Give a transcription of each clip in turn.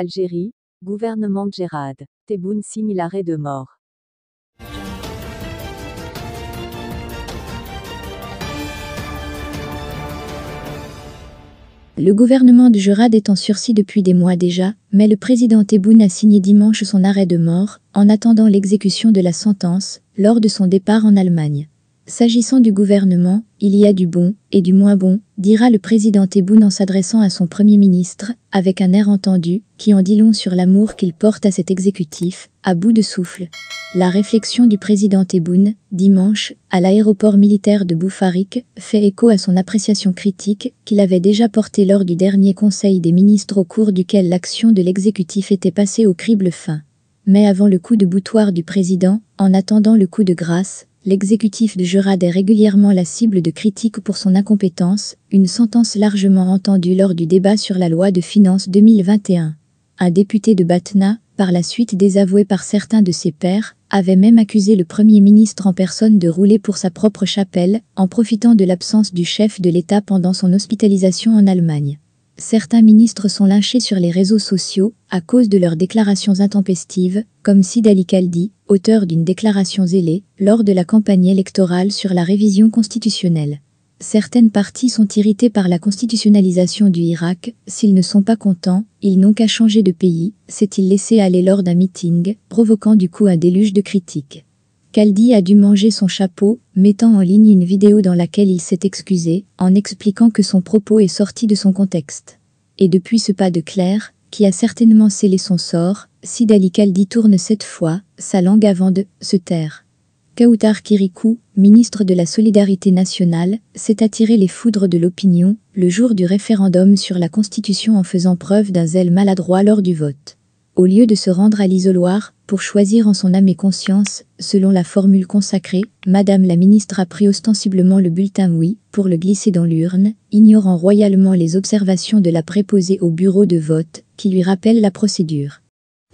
Algérie, gouvernement de Gérard. Tebboune signe l'arrêt de mort. Le gouvernement de Gérard est en sursis depuis des mois déjà, mais le président Tebboune a signé dimanche son arrêt de mort, en attendant l'exécution de la sentence, lors de son départ en Allemagne. S'agissant du gouvernement, il y a du bon et du moins bon, dira le président Tebboune en s'adressant à son Premier ministre, avec un air entendu, qui en dit long sur l'amour qu'il porte à cet exécutif, à bout de souffle. La réflexion du président Tebboune, dimanche, à l'aéroport militaire de Boufarik, fait écho à son appréciation critique qu'il avait déjà portée lors du dernier Conseil des ministres au cours duquel l'action de l'exécutif était passée au crible fin. Mais avant le coup de boutoir du président, en attendant le coup de grâce, l'exécutif de Jurade est régulièrement la cible de critiques pour son incompétence, une sentence largement entendue lors du débat sur la loi de finances 2021. Un député de Batna, par la suite désavoué par certains de ses pairs, avait même accusé le Premier ministre en personne de rouler pour sa propre chapelle, en profitant de l'absence du chef de l'État pendant son hospitalisation en Allemagne certains ministres sont lynchés sur les réseaux sociaux à cause de leurs déclarations intempestives, comme Sid Ali Khaldi, auteur d'une déclaration zélée lors de la campagne électorale sur la révision constitutionnelle. Certaines parties sont irritées par la constitutionnalisation du Irak, s'ils ne sont pas contents, ils n'ont qu'à changer de pays, s'est-il laissé aller lors d'un meeting, provoquant du coup un déluge de critiques. Kaldi a dû manger son chapeau, mettant en ligne une vidéo dans laquelle il s'est excusé, en expliquant que son propos est sorti de son contexte. Et depuis ce pas de Claire, qui a certainement scellé son sort, Sidali tourne cette fois sa langue avant de se taire. Kautar Kirikou, ministre de la Solidarité nationale, s'est attiré les foudres de l'opinion le jour du référendum sur la Constitution en faisant preuve d'un zèle maladroit lors du vote. Au lieu de se rendre à l'isoloir, pour choisir en son âme et conscience, selon la formule consacrée, Madame la ministre a pris ostensiblement le bulletin oui, pour le glisser dans l'urne, ignorant royalement les observations de la préposée au bureau de vote, qui lui rappelle la procédure.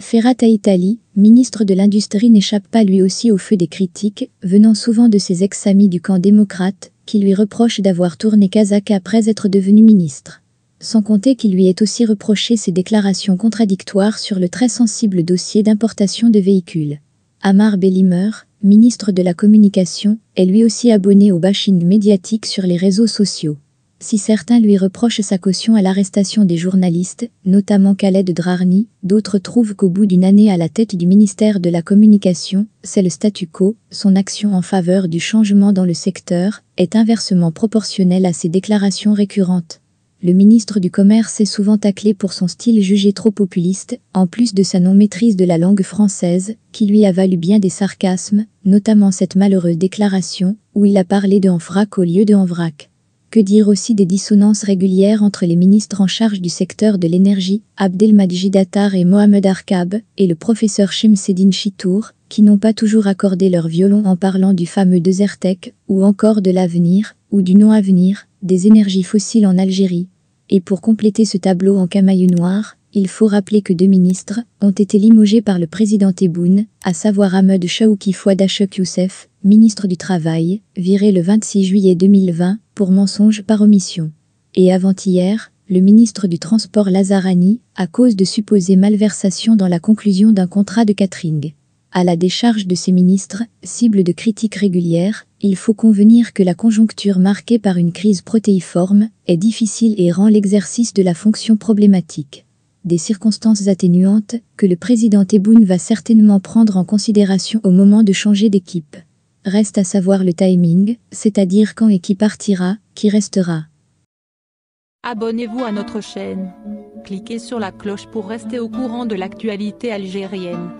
Ferrata Italie, ministre de l'Industrie n'échappe pas lui aussi au feu des critiques, venant souvent de ses ex-amis du camp démocrate, qui lui reprochent d'avoir tourné Kazakh après être devenu ministre sans compter qu'il lui est aussi reproché ses déclarations contradictoires sur le très sensible dossier d'importation de véhicules. Amar Bellimer, ministre de la Communication, est lui aussi abonné au bashing médiatique sur les réseaux sociaux. Si certains lui reprochent sa caution à l'arrestation des journalistes, notamment Khaled Drarni, d'autres trouvent qu'au bout d'une année à la tête du ministère de la Communication, c'est le statu quo, son action en faveur du changement dans le secteur, est inversement proportionnelle à ses déclarations récurrentes le ministre du Commerce est souvent taclé pour son style jugé trop populiste, en plus de sa non-maîtrise de la langue française, qui lui a valu bien des sarcasmes, notamment cette malheureuse déclaration, où il a parlé de en au lieu de en vrac. Que dire aussi des dissonances régulières entre les ministres en charge du secteur de l'énergie, Abdelmadjid Attar et Mohamed Arkab, et le professeur Shemseddine Chitour, qui n'ont pas toujours accordé leur violon en parlant du fameux Desertec, ou encore de l'avenir, ou du non-avenir, des énergies fossiles en Algérie, et pour compléter ce tableau en camaïeu noir, il faut rappeler que deux ministres ont été limogés par le président Tebboune, à savoir Ahmed Chaouki Fouad Youssef, ministre du Travail, viré le 26 juillet 2020 pour mensonge par omission. Et avant-hier, le ministre du Transport Lazarani, à cause de supposées malversations dans la conclusion d'un contrat de catering. À la décharge de ses ministres, cible de critiques régulières, il faut convenir que la conjoncture marquée par une crise protéiforme est difficile et rend l'exercice de la fonction problématique. Des circonstances atténuantes que le président Tebboune va certainement prendre en considération au moment de changer d'équipe. Reste à savoir le timing, c'est-à-dire quand et qui partira, qui restera. Abonnez-vous à notre chaîne. Cliquez sur la cloche pour rester au courant de l'actualité algérienne.